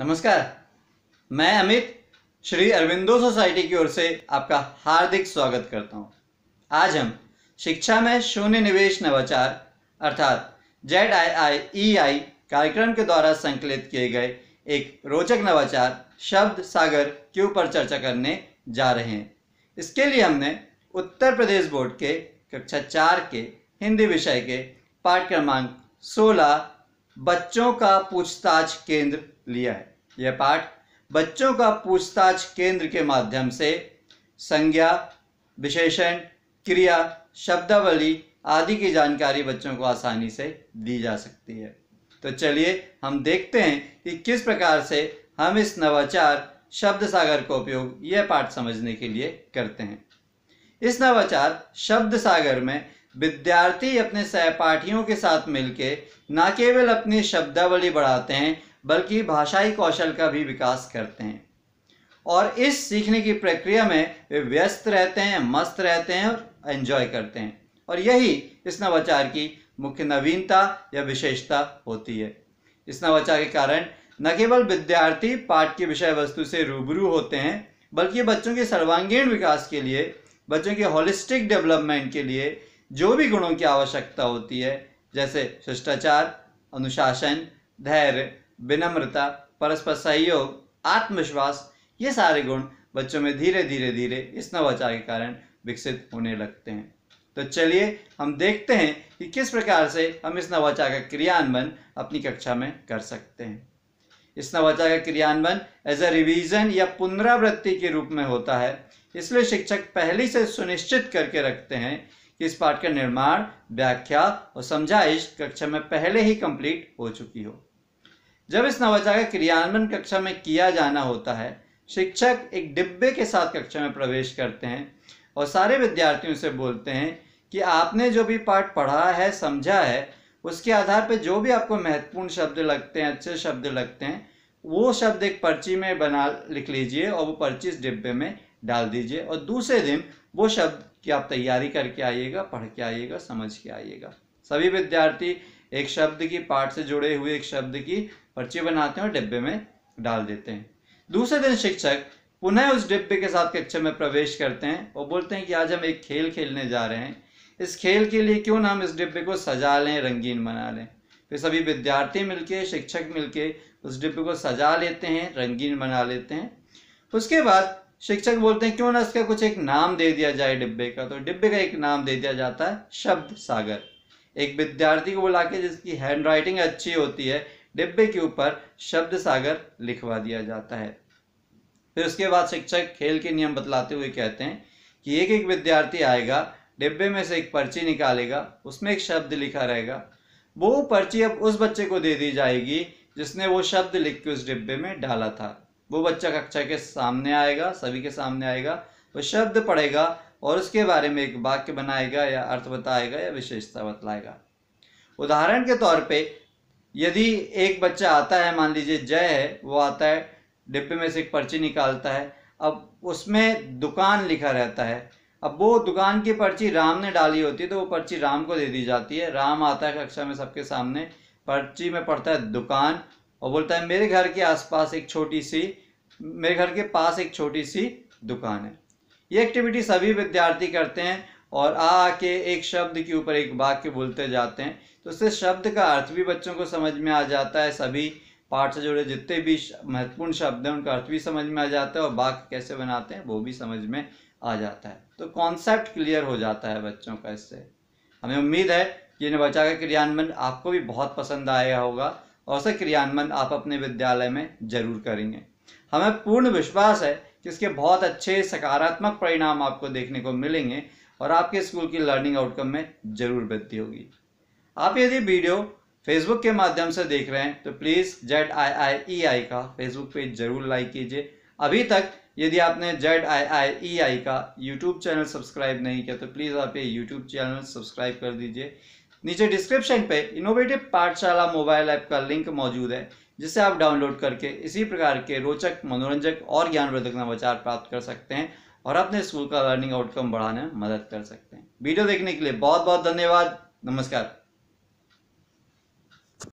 नमस्कार मैं अमित श्री अरविंदो सोसाइटी की ओर से आपका हार्दिक स्वागत करता हूं। आज हम शिक्षा में शून्य निवेश नवाचार अर्थात जेड आई आई ई आई कार्यक्रम के द्वारा संकलित किए गए एक रोचक नवाचार शब्द सागर के ऊपर चर्चा करने जा रहे हैं इसके लिए हमने उत्तर प्रदेश बोर्ड के कक्षा चार के हिंदी विषय के पाठ क्रमांक सोलह बच्चों का पूछताछ केंद्र लिया है यह पाठ बच्चों का पूछताछ केंद्र के माध्यम से संज्ञा विशेषण क्रिया शब्दावली आदि की जानकारी बच्चों को आसानी से दी जा सकती है तो चलिए हम देखते हैं कि किस प्रकार से हम इस नवाचार शब्द सागर का उपयोग यह पाठ समझने के लिए करते हैं इस नवाचार शब्द सागर में विद्यार्थी अपने सहपाठियों के साथ मिलकर न केवल अपनी शब्दावली बढ़ाते हैं बल्कि भाषाई कौशल का भी विकास करते हैं और इस सीखने की प्रक्रिया में वे व्यस्त रहते हैं मस्त रहते हैं और एंजॉय करते हैं और यही इस नवाचार की मुख्य नवीनता या विशेषता होती है इस नवाचार के कारण न केवल विद्यार्थी पाठ की विषय वस्तु से रूबरू होते हैं बल्कि बच्चों के सर्वांगीण विकास के लिए बच्चों के होलिस्टिक डेवलपमेंट के लिए जो भी गुणों की आवश्यकता होती है जैसे शिष्टाचार अनुशासन धैर्य विनम्रता परस्पर सहयोग आत्मविश्वास ये सारे गुण बच्चों में धीरे धीरे धीरे इस नवाचार के कारण विकसित होने लगते हैं तो चलिए हम देखते हैं कि किस प्रकार से हम इस नवाचार का क्रियान्वयन अपनी कक्षा में कर सकते हैं इस नवाचार का क्रियान्वयन एज अ रिविजन या पुनरावृत्ति के रूप में होता है इसलिए शिक्षक पहले से सुनिश्चित करके रखते हैं कि इस पाठ का निर्माण व्याख्या और समझाइश कक्षा में पहले ही कंप्लीट हो चुकी हो जब इस नवाचार का क्रियान्वयन कक्षा में किया जाना होता है शिक्षक एक डिब्बे के साथ कक्षा में प्रवेश करते हैं और सारे विद्यार्थियों से बोलते हैं कि आपने जो भी पाठ पढ़ा है समझा है उसके आधार पर जो भी आपको महत्वपूर्ण शब्द लगते हैं अच्छे शब्द लगते हैं वो शब्द एक पर्ची में बना लिख लीजिए और वो पर्ची इस डिब्बे में डाल दीजिए और दूसरे दिन वो शब्द की आप तैयारी करके आइएगा पढ़ के आइएगा समझ के आइएगा सभी विद्यार्थी एक शब्द की पाठ से जुड़े हुए एक शब्द की पर्ची बनाते हैं और डिब्बे में डाल देते हैं दूसरे दिन शिक्षक पुनः उस डिब्बे के साथ कक्षा में प्रवेश करते हैं और बोलते हैं कि आज हम एक खेल खेलने जा रहे हैं इस खेल के लिए क्यों ना हम इस डिब्बे को सजा लें रंगीन बना लें फिर सभी विद्यार्थी मिलके शिक्षक मिलके उस डिब्बे को सजा लेते हैं रंगीन बना लेते हैं उसके बाद शिक्षक बोलते हैं क्यों ना इसका कुछ एक नाम दे दिया जाए डिब्बे का तो डिब्बे का एक नाम दे दिया जाता है शब्द सागर एक विद्यार्थी को बुला के जिसकी हैंड राइटिंग अच्छी होती है डिब्बे के ऊपर शब्द सागर लिखवा दिया जाता है फिर उसके बाद शिक्षक खेल के नियम बतलाते हुए कहते हैं कि एक एक विद्यार्थी आएगा डिब्बे में से एक पर्ची निकालेगा उसमें एक शब्द लिखा रहेगा वो पर्ची अब उस बच्चे को दे दी जाएगी जिसने वो शब्द लिख के उस डिब्बे में डाला था वो बच्चा कक्षा के सामने आएगा सभी के सामने आएगा वो शब्द पढ़ेगा और उसके बारे में एक वाक्य बनाएगा या अर्थ बताएगा या विशेषता बतलाएगा उदाहरण के तौर पे यदि एक बच्चा आता है मान लीजिए जय है वो आता है डिब्बे में से एक पर्ची निकालता है अब उसमें दुकान लिखा रहता है अब वो दुकान की पर्ची राम ने डाली होती है तो वो पर्ची राम को दे दी जाती है राम आता है कक्षा में सबके सामने पर्ची में पढ़ता है दुकान और बोलता है मेरे घर के आसपास एक छोटी सी मेरे घर के पास एक छोटी सी दुकान है ये एक्टिविटी सभी विद्यार्थी करते हैं और आ आके एक शब्द के ऊपर एक वाक्य बोलते जाते हैं तो इससे शब्द का अर्थ भी बच्चों को समझ में आ जाता है सभी पाठ से जुड़े जितने भी महत्वपूर्ण शब्द हैं उनका अर्थ भी समझ में आ जाता है और वाक्य कैसे बनाते हैं वो भी समझ में आ जाता है तो कॉन्सेप्ट क्लियर हो जाता है बच्चों का इससे हमें उम्मीद है कि इन्हें बचा का क्रियान्वयन आपको भी बहुत पसंद आया होगा और उसे क्रियान्वयन आप अपने विद्यालय में जरूर करेंगे हमें पूर्ण विश्वास है कि इसके बहुत अच्छे सकारात्मक परिणाम आपको देखने को मिलेंगे और आपके स्कूल की लर्निंग आउटकम में जरूर वृद्धि होगी आप यदि वीडियो फेसबुक के माध्यम से देख रहे हैं तो please Z I I E e I का फेसबुक पेज जरूर लाइक कीजिए अभी तक यदि आपने जेड आई आई ई आई का यूट्यूब चैनल सब्सक्राइब नहीं किया तो प्लीज़ आप ये यूट्यूब चैनल सब्सक्राइब कर दीजिए नीचे डिस्क्रिप्शन पे इनोवेटिव पाठशाला मोबाइल ऐप का लिंक मौजूद है जिसे आप डाउनलोड करके इसी प्रकार के रोचक मनोरंजक और ज्ञानवर्धक नवाचार प्राप्त कर सकते हैं और अपने स्कूल का लर्निंग आउटकम बढ़ाने में मदद कर सकते हैं वीडियो देखने के लिए बहुत बहुत धन्यवाद नमस्कार